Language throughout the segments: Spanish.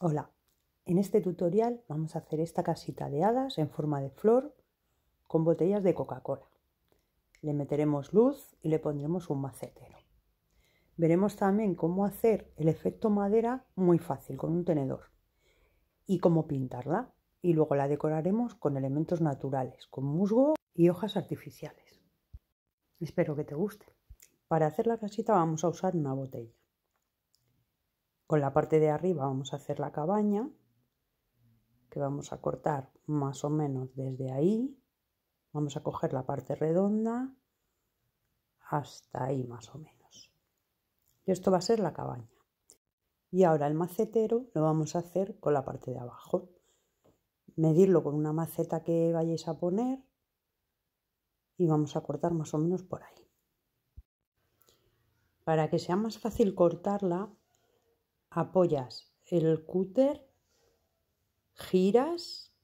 Hola, en este tutorial vamos a hacer esta casita de hadas en forma de flor con botellas de Coca-Cola. Le meteremos luz y le pondremos un macetero. Veremos también cómo hacer el efecto madera muy fácil con un tenedor y cómo pintarla y luego la decoraremos con elementos naturales, con musgo y hojas artificiales. Espero que te guste. Para hacer la casita vamos a usar una botella. Con la parte de arriba vamos a hacer la cabaña, que vamos a cortar más o menos desde ahí. Vamos a coger la parte redonda hasta ahí más o menos. Y esto va a ser la cabaña. Y ahora el macetero lo vamos a hacer con la parte de abajo. Medirlo con una maceta que vayáis a poner y vamos a cortar más o menos por ahí. Para que sea más fácil cortarla, apoyas el cúter, giras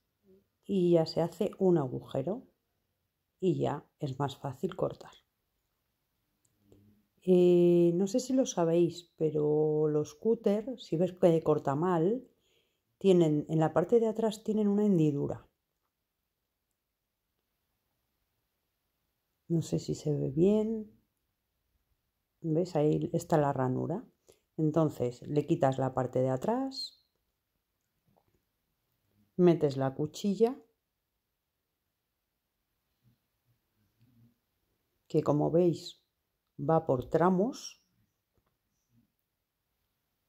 y ya se hace un agujero y ya es más fácil cortar. Eh, no sé si lo sabéis, pero los cúter, si ves que corta mal, tienen en la parte de atrás tienen una hendidura. No sé si se ve bien. ¿Ves? Ahí está la ranura. Entonces le quitas la parte de atrás, metes la cuchilla, que como veis va por tramos,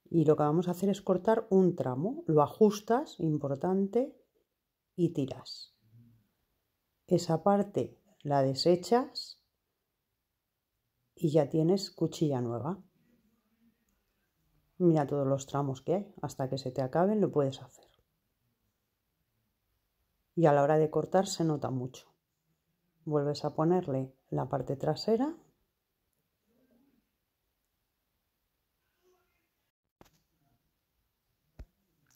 y lo que vamos a hacer es cortar un tramo, lo ajustas, importante, y tiras. Esa parte la desechas y ya tienes cuchilla nueva. Mira todos los tramos que hay. Hasta que se te acaben lo puedes hacer. Y a la hora de cortar se nota mucho. Vuelves a ponerle la parte trasera.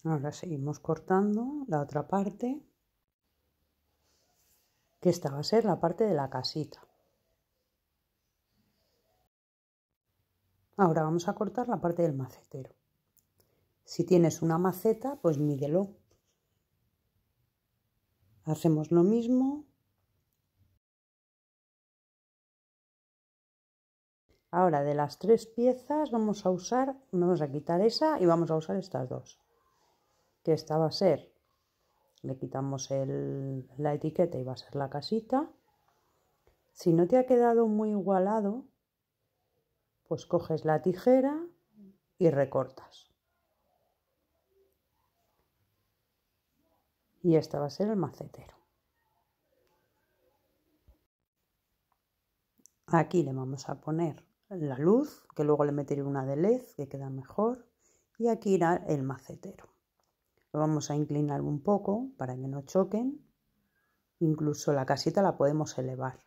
Ahora seguimos cortando la otra parte, que esta va a ser la parte de la casita. Ahora vamos a cortar la parte del macetero. Si tienes una maceta, pues mídelo. Hacemos lo mismo. Ahora de las tres piezas vamos a usar, vamos a quitar esa y vamos a usar estas dos. Que esta va a ser, le quitamos el, la etiqueta y va a ser la casita. Si no te ha quedado muy igualado, pues coges la tijera y recortas. Y este va a ser el macetero. Aquí le vamos a poner la luz, que luego le meteré una de LED, que queda mejor. Y aquí irá el macetero. Lo vamos a inclinar un poco para que no choquen. Incluso la casita la podemos elevar,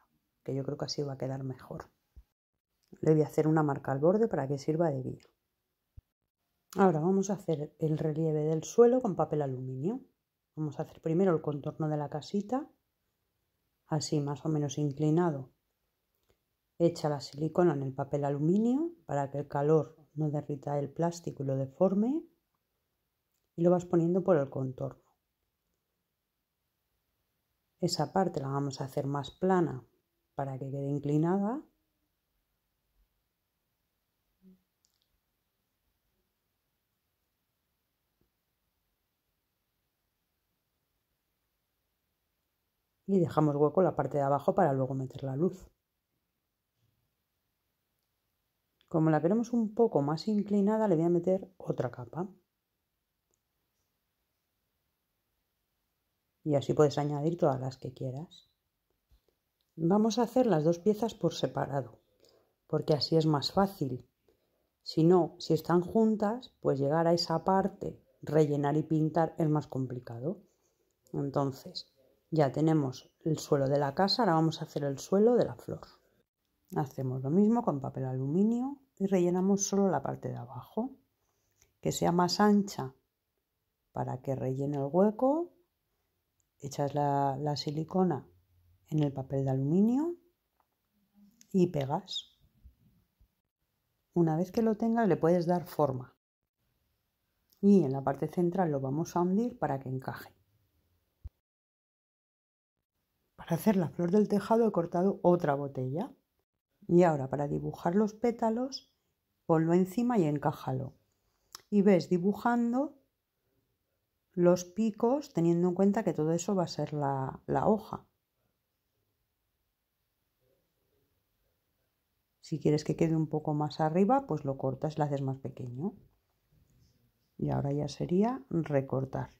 que yo creo que así va a quedar mejor. Le voy a hacer una marca al borde para que sirva de guía. Ahora vamos a hacer el relieve del suelo con papel aluminio. Vamos a hacer primero el contorno de la casita, así más o menos inclinado. Echa la silicona en el papel aluminio para que el calor no derrita el plástico y lo deforme. Y lo vas poniendo por el contorno. Esa parte la vamos a hacer más plana para que quede inclinada y dejamos hueco la parte de abajo para luego meter la luz. Como la queremos un poco más inclinada, le voy a meter otra capa. Y así puedes añadir todas las que quieras. Vamos a hacer las dos piezas por separado, porque así es más fácil. Si no, si están juntas, pues llegar a esa parte, rellenar y pintar es más complicado. Entonces, ya tenemos el suelo de la casa, ahora vamos a hacer el suelo de la flor. Hacemos lo mismo con papel aluminio y rellenamos solo la parte de abajo, que sea más ancha para que rellene el hueco. Echas la, silicona en el papel de aluminio y pegas. Una vez que lo tengas le puedes dar forma. Y en la parte central lo vamos a hundir para que encaje. Para hacer la flor del tejado he cortado otra botella. Y ahora para dibujar los pétalos, ponlo encima y encájalo. Y ves dibujando los picos teniendo en cuenta que todo eso va a ser la, la hoja. Si quieres que quede un poco más arriba, pues lo cortas, lo haces más pequeño. Y ahora ya sería recortar.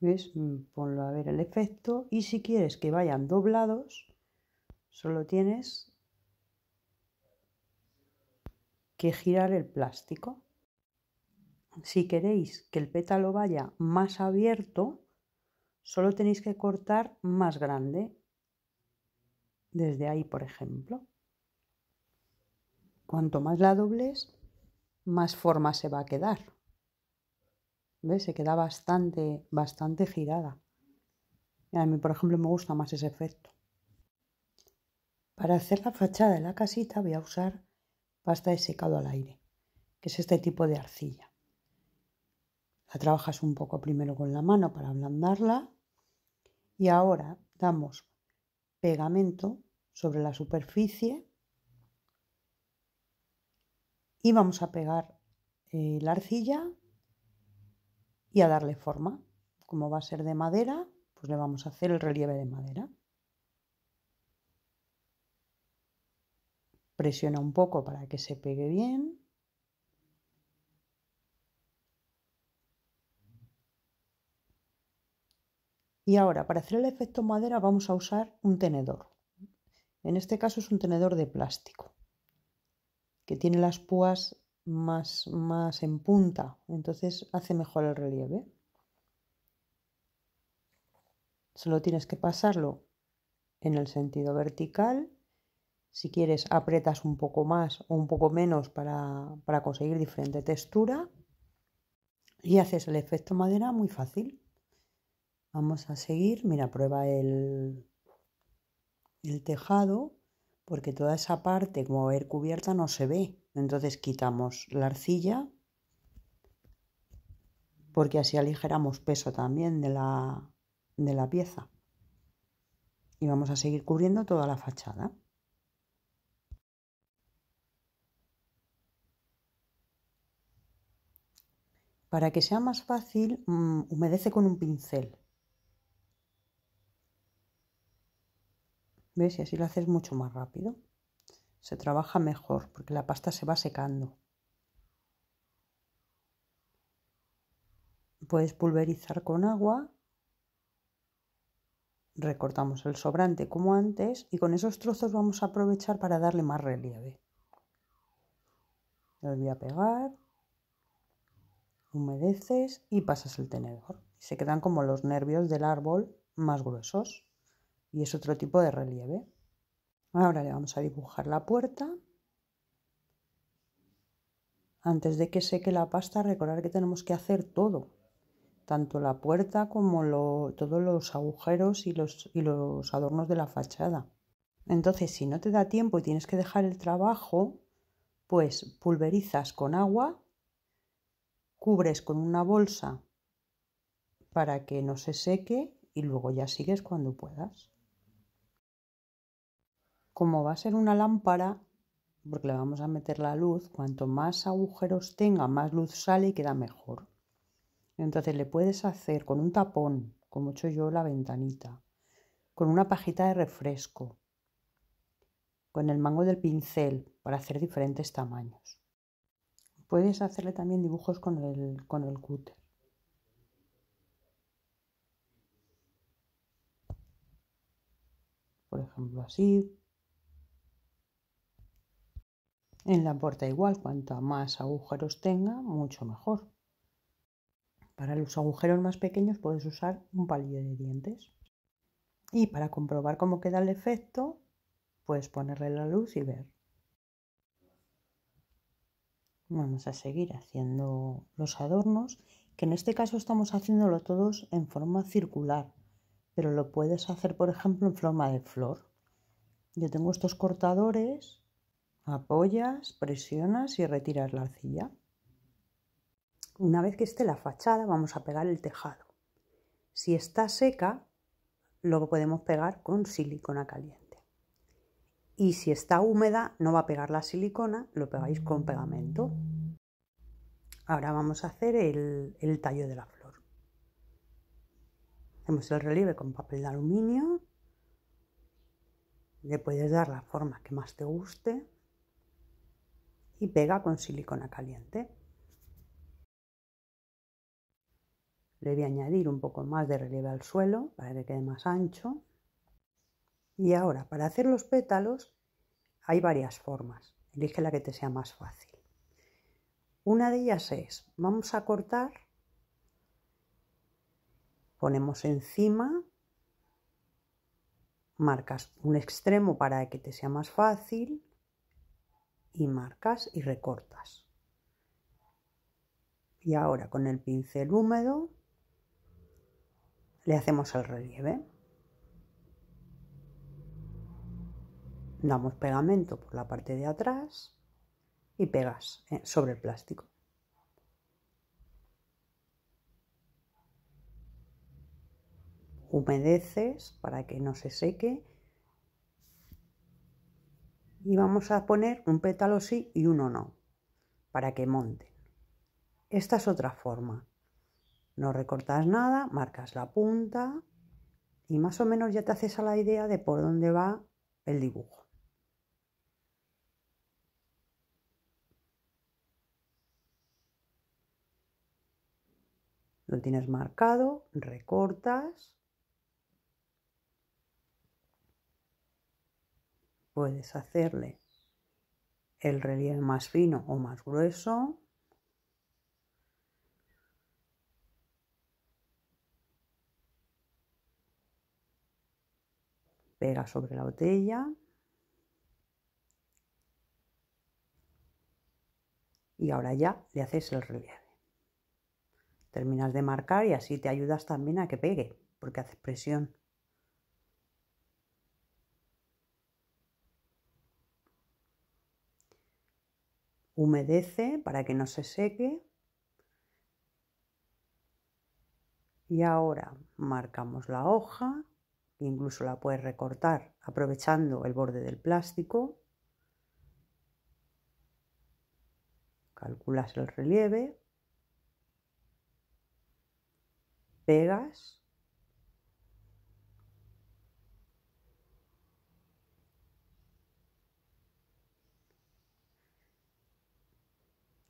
¿Ves? Mm, ponlo a ver el efecto. Y si quieres que vayan doblados, solo tienes que girar el plástico. Si queréis que el pétalo vaya más abierto, solo tenéis que cortar más grande. Desde ahí, por ejemplo. Cuanto más la dobles, más forma se va a quedar. Se queda bastante, bastante girada. A mí, por ejemplo, me gusta más ese efecto. Para hacer la fachada de la casita voy a usar pasta de secado al aire, que es este tipo de arcilla. La trabajas un poco primero con la mano para ablandarla y ahora damos pegamento sobre la superficie y vamos a pegar eh, la arcilla a darle forma. Como va a ser de madera, pues le vamos a hacer el relieve de madera. Presiona un poco para que se pegue bien. Y ahora, para hacer el efecto madera vamos a usar un tenedor. En este caso es un tenedor de plástico, que tiene las púas más, más en punta, entonces hace mejor el relieve. Solo tienes que pasarlo en el sentido vertical. Si quieres, apretas un poco más o un poco menos para, conseguir diferente textura. Y haces el efecto madera muy fácil. Vamos a seguir. Mira, prueba el, el tejado, porque toda esa parte, como ver cubierta, no se ve. Entonces quitamos la arcilla porque así aligeramos peso también de la, de la pieza. Y vamos a seguir cubriendo toda la fachada. Para que sea más fácil, mm, humedece con un pincel. ¿Ves? Y así lo haces mucho más rápido se trabaja mejor porque la pasta se va secando. Puedes pulverizar con agua, recortamos el sobrante como antes y con esos trozos vamos a aprovechar para darle más relieve. Lo voy a pegar, humedeces y pasas el tenedor. Se quedan como los nervios del árbol más gruesos y es otro tipo de relieve. Ahora le vamos a dibujar la puerta. Antes de que seque la pasta, recordar que tenemos que hacer todo, tanto la puerta como todos los agujeros y los, y los adornos de la fachada. Entonces, si no te da tiempo y tienes que dejar el trabajo, pues pulverizas con agua, cubres con una bolsa para que no se seque y luego ya sigues cuando puedas como va a ser una lámpara, porque le vamos a meter la luz, cuanto más agujeros tenga, más luz sale y queda mejor. Entonces le puedes hacer con un tapón, como he hecho yo la ventanita, con una pajita de refresco, con el mango del pincel, para hacer diferentes tamaños. Puedes hacerle también dibujos con el, con el cúter. Por ejemplo, así, En la puerta igual, cuanto más agujeros tenga, mucho mejor. Para los agujeros más pequeños puedes usar un palillo de dientes. Y para comprobar cómo queda el efecto, puedes ponerle la luz y ver. Vamos a seguir haciendo los adornos, que en este caso estamos haciéndolo todos en forma circular, pero lo puedes hacer, por ejemplo, en forma de flor. Yo tengo estos cortadores Apoyas, presionas y retiras la arcilla. Una vez que esté la fachada, vamos a pegar el tejado. Si está seca, lo podemos pegar con silicona caliente. Y si está húmeda, no va a pegar la silicona, lo pegáis con pegamento. Ahora vamos a hacer el, tallo de la flor. Hacemos el relieve con papel de aluminio. Le puedes dar la forma que más te guste y pega con silicona caliente. Le voy a añadir un poco más de relieve al suelo para que quede más ancho. Y ahora, para hacer los pétalos, hay varias formas. Elige la que te sea más fácil. Una de ellas es, vamos a cortar, ponemos encima, marcas un extremo para que te sea más fácil, y marcas y recortas. Y ahora con el pincel húmedo le hacemos el relieve. Damos pegamento por la parte de atrás y pegas eh, sobre el plástico. Humedeces para que no se seque y vamos a poner un pétalo sí y uno no, para que monten. Esta es otra forma. No recortas nada, marcas la punta y más o menos ya te haces a la idea de por dónde va el dibujo. Lo tienes marcado, recortas Puedes hacerle el relieve más fino o más grueso. Pega sobre la botella. Y ahora ya le haces el relieve. Terminas de marcar y así te ayudas también a que pegue, porque haces presión. Humedece para que no se seque. Y ahora marcamos la hoja, incluso la puedes recortar aprovechando el borde del plástico. Calculas el relieve. Pegas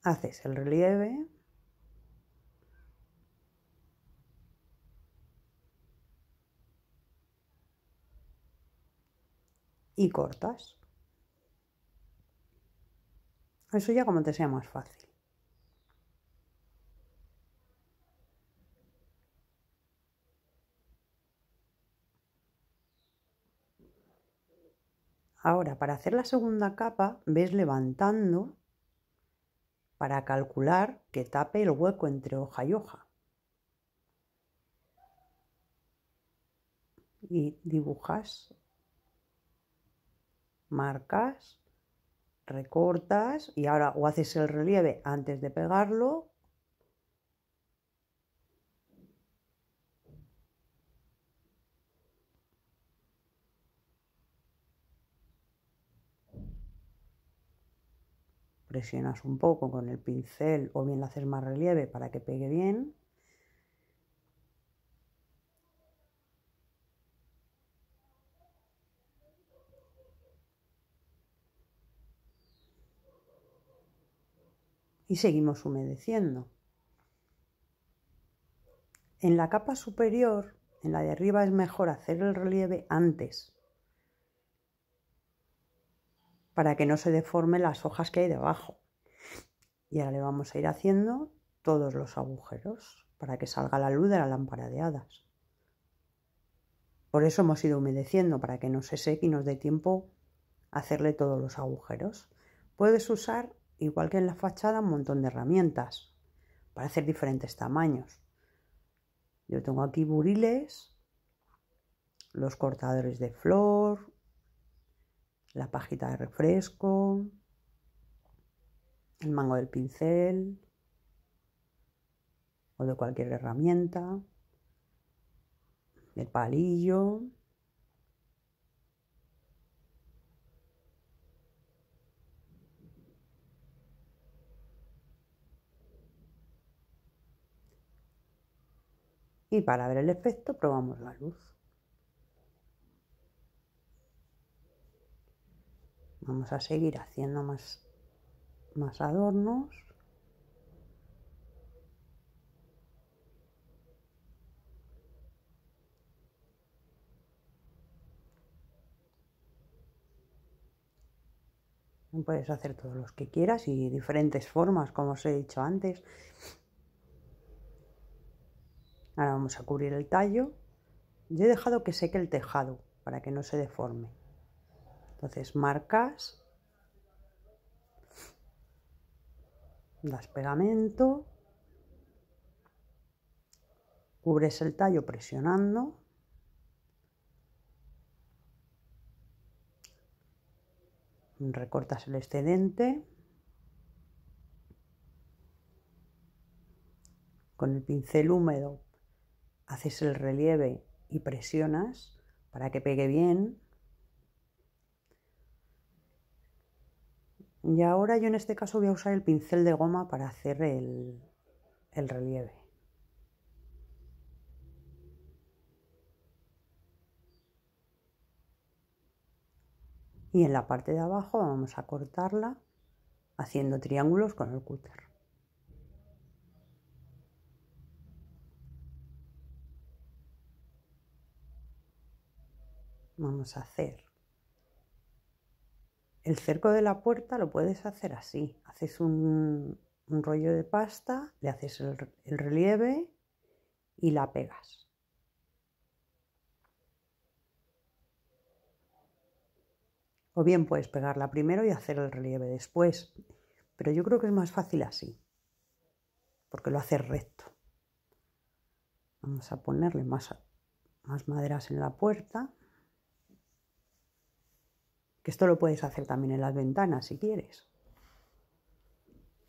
haces el relieve. Y cortas. Eso ya como te sea más fácil. Ahora, para hacer la segunda capa, ves levantando para calcular que tape el hueco entre hoja y hoja. Y dibujas, marcas, recortas y ahora o haces el relieve antes de pegarlo presionas un poco con el pincel o bien la haces más relieve para que pegue bien. Y seguimos humedeciendo. En la capa superior, en la de arriba, es mejor hacer el relieve antes para que no se deformen las hojas que hay debajo. Y ahora le vamos a ir haciendo todos los agujeros para que salga la luz de la lámpara de hadas. Por eso hemos ido humedeciendo, para que no se seque y nos dé tiempo hacerle todos los agujeros. Puedes usar, igual que en la fachada, un montón de herramientas para hacer diferentes tamaños. Yo tengo aquí buriles, los cortadores de flor, la pajita de refresco, el mango del pincel o de cualquier herramienta, el palillo. Y para ver el efecto probamos la luz. vamos a seguir haciendo más, más adornos Puedes hacer todos los que quieras y diferentes formas, como os he dicho antes. Ahora vamos a cubrir el tallo. Yo he dejado que seque el tejado para que no se deforme. Entonces marcas, das pegamento, cubres el tallo presionando, recortas el excedente con el pincel húmedo haces el relieve y presionas para que pegue bien Y ahora yo en este caso voy a usar el pincel de goma para hacer el, el relieve. Y en la parte de abajo vamos a cortarla haciendo triángulos con el cúter. Vamos a hacer el cerco de la puerta lo puedes hacer así. Haces un, rollo de pasta, le haces el, relieve y la pegas. O bien puedes pegarla primero y hacer el relieve después. Pero yo creo que es más fácil así, porque lo haces recto. Vamos a ponerle más maderas en la puerta esto lo puedes hacer también en las ventanas si quieres.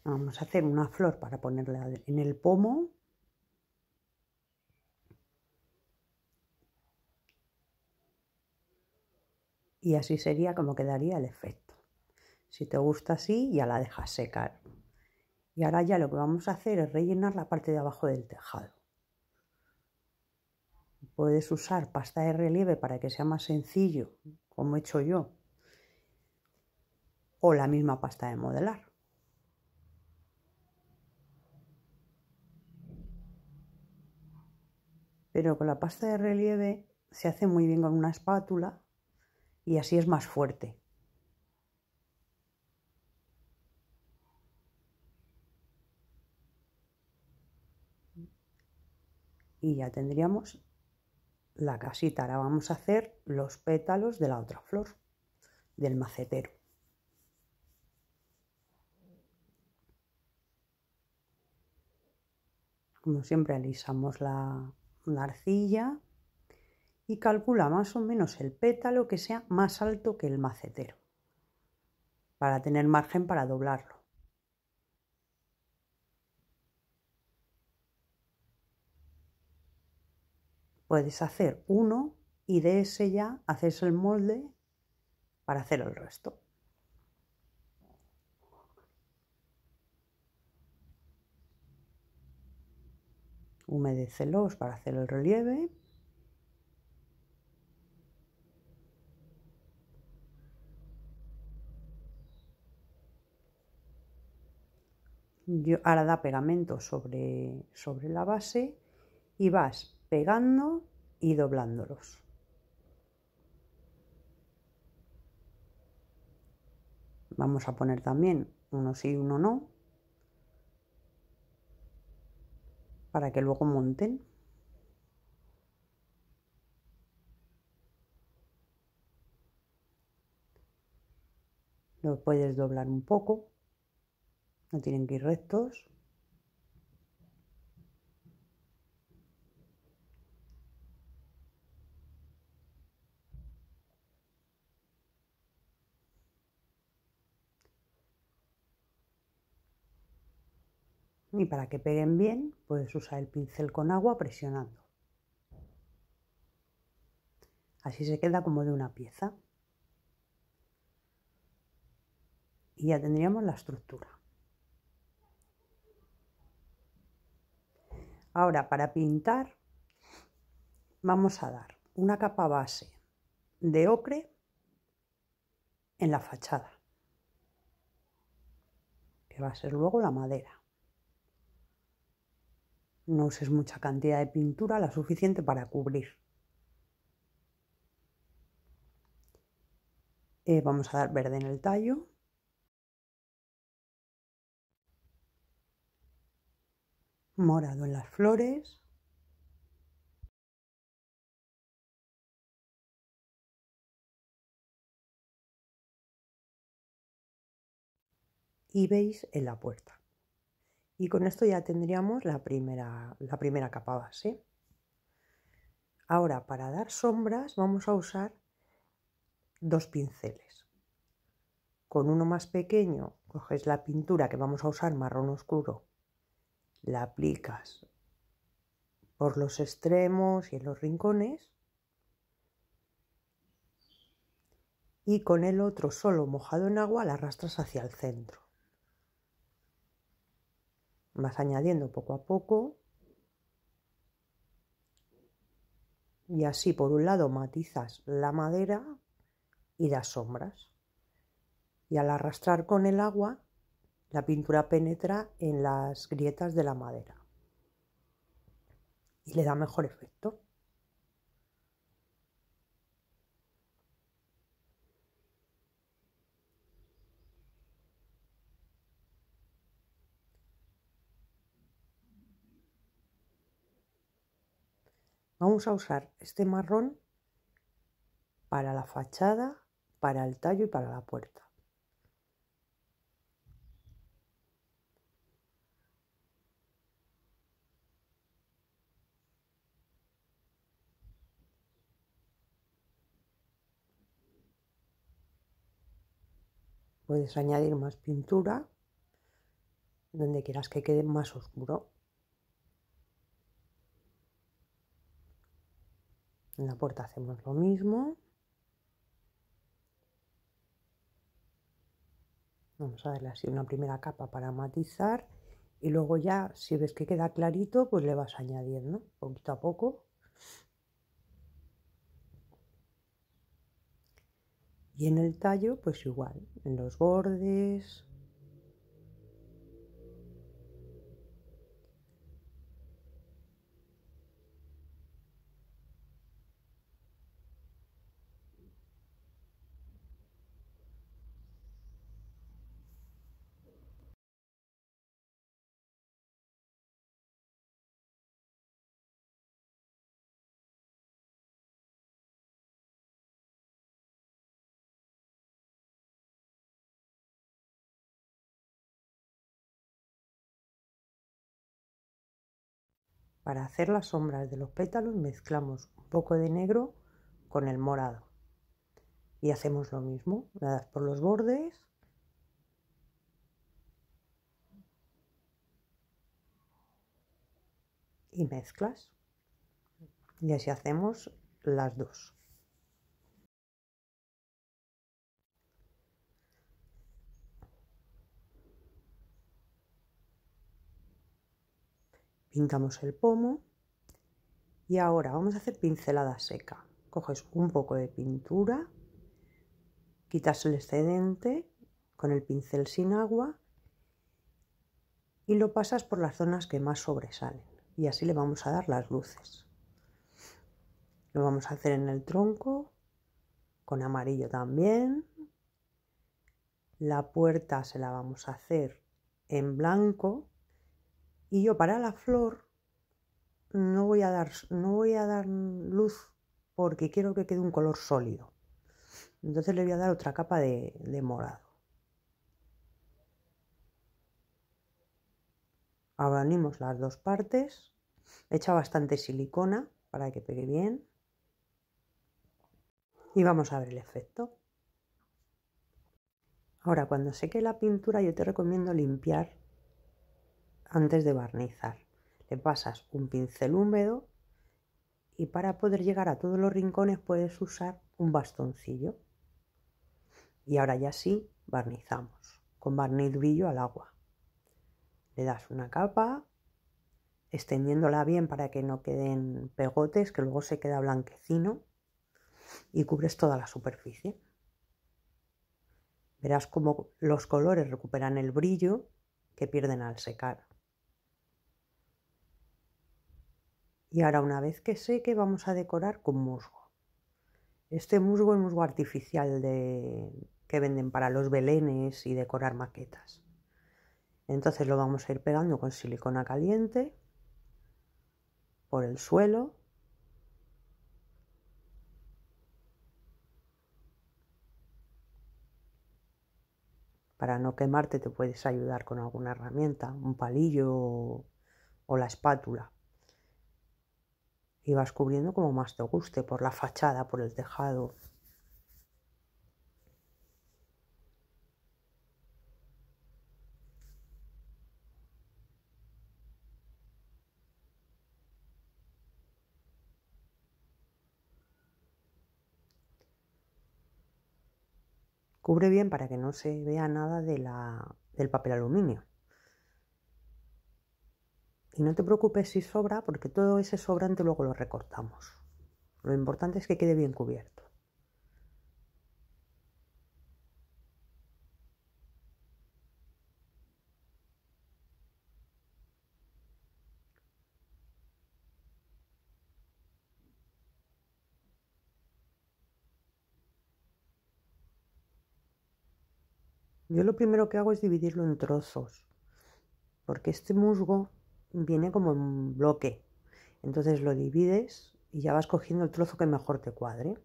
Vamos a hacer una flor para ponerla en el pomo. Y así sería como quedaría el efecto. Si te gusta así, ya la dejas secar. Y ahora ya lo que vamos a hacer es rellenar la parte de abajo del tejado. Puedes usar pasta de relieve para que sea más sencillo, como he hecho yo, o la misma pasta de modelar. Pero con la pasta de relieve se hace muy bien con una espátula y así es más fuerte. Y ya tendríamos la casita. Ahora vamos a hacer los pétalos de la otra flor, del macetero. Como siempre alisamos la, arcilla y calcula más o menos el pétalo que sea más alto que el macetero para tener margen para doblarlo. Puedes hacer uno y de ese ya haces el molde para hacer el resto. humedecelos para hacer el relieve. Yo ahora da pegamento sobre, sobre la base y vas pegando y doblándolos. Vamos a poner también uno sí, y uno no. para que luego monten. Lo puedes doblar un poco, no tienen que ir rectos. Y para que peguen bien, puedes usar el pincel con agua presionando. Así se queda como de una pieza. Y ya tendríamos la estructura. Ahora, para pintar, vamos a dar una capa base de ocre en la fachada, que va a ser luego la madera. No uses mucha cantidad de pintura, la suficiente para cubrir. Eh, vamos a dar verde en el tallo. Morado en las flores. Y veis en la puerta. Y con esto ya tendríamos la primera, la primera capa base. Ahora, para dar sombras vamos a usar dos pinceles. Con uno más pequeño coges la pintura que vamos a usar marrón oscuro, la aplicas por los extremos y en los rincones y con el otro solo mojado en agua la arrastras hacia el centro. Vas añadiendo poco a poco. Y así, por un lado, matizas la madera y las sombras. Y al arrastrar con el agua, la pintura penetra en las grietas de la madera y le da mejor efecto. Vamos a usar este marrón para la fachada, para el tallo y para la puerta. Puedes añadir más pintura donde quieras que quede más oscuro. En la puerta hacemos lo mismo. Vamos a darle así una primera capa para matizar y luego ya si ves que queda clarito pues le vas añadiendo poquito a poco. Y en el tallo pues igual, en los bordes, Para hacer las sombras de los pétalos mezclamos un poco de negro con el morado. Y hacemos lo mismo, nadas por los bordes. Y mezclas. Y así hacemos las dos. pintamos el pomo y ahora vamos a hacer pincelada seca. Coges un poco de pintura, quitas el excedente con el pincel sin agua y lo pasas por las zonas que más sobresalen y así le vamos a dar las luces. Lo vamos a hacer en el tronco, con amarillo también. La puerta se la vamos a hacer en blanco y yo para la flor no voy a dar, no voy a dar luz porque quiero que quede un color sólido. Entonces le voy a dar otra capa de, morado. Abrimos las dos partes. hecha bastante silicona para que pegue bien. Y vamos a ver el efecto. Ahora, cuando seque la pintura, yo te recomiendo limpiar antes de barnizar. Le pasas un pincel húmedo y para poder llegar a todos los rincones puedes usar un bastoncillo. Y ahora ya sí, barnizamos con barniz brillo al agua. Le das una capa, extendiéndola bien para que no queden pegotes, que luego se queda blanquecino, y cubres toda la superficie. Verás cómo los colores recuperan el brillo que pierden al secar. Y ahora una vez que seque vamos a decorar con musgo. Este musgo es musgo artificial de, que venden para los belenes y decorar maquetas. Entonces lo vamos a ir pegando con silicona caliente por el suelo. Para no quemarte te puedes ayudar con alguna herramienta, un palillo o la espátula y vas cubriendo como más te guste, por la fachada, por el tejado. Cubre bien para que no se vea nada de la, del papel aluminio. Y no te preocupes si sobra, porque todo ese sobrante luego lo recortamos. Lo importante es que quede bien cubierto. Yo lo primero que hago es dividirlo en trozos, porque este musgo viene como un bloque. Entonces lo divides y ya vas cogiendo el trozo que mejor te cuadre.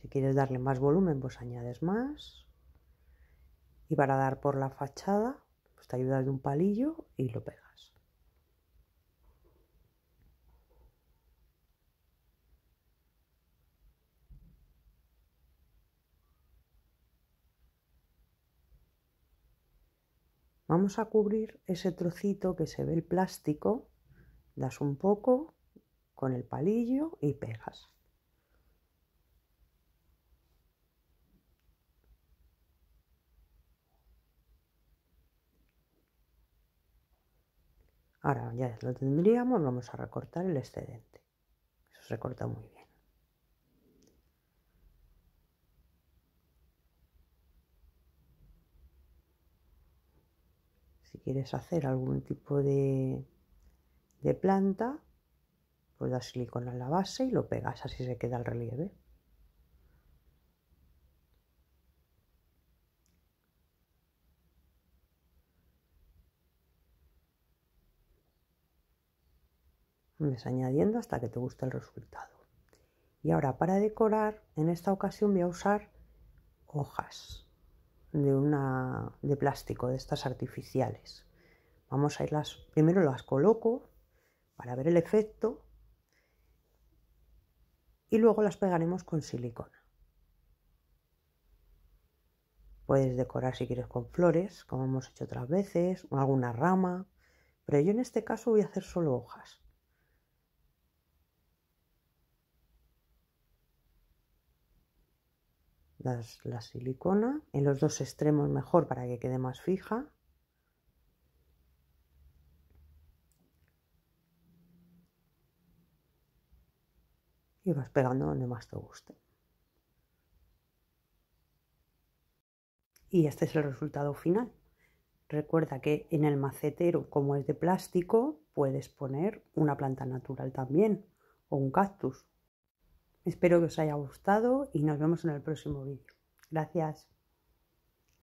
Si quieres darle más volumen, pues añades más. Y para dar por la fachada, pues te ayudas de un palillo y lo pegas. Vamos a cubrir ese trocito que se ve el plástico, das un poco con el palillo y pegas. Ahora ya lo tendríamos, vamos a recortar el excedente. Eso se recorta muy bien. quieres hacer algún tipo de, de planta, pues das silicona en la base y lo pegas, así se queda el relieve. Ves añadiendo hasta que te guste el resultado. Y ahora para decorar, en esta ocasión voy a usar hojas de, una, de plástico, de estas artificiales. Vamos a irlas, primero las coloco para ver el efecto y luego las pegaremos con silicona. Puedes decorar si quieres con flores, como hemos hecho otras veces, o alguna rama, pero yo en este caso voy a hacer solo hojas. la silicona, en los dos extremos mejor para que quede más fija. Y vas pegando donde más te guste. Y este es el resultado final. Recuerda que en el macetero, como es de plástico, puedes poner una planta natural también o un cactus Espero que os haya gustado y nos vemos en el próximo vídeo. Gracias.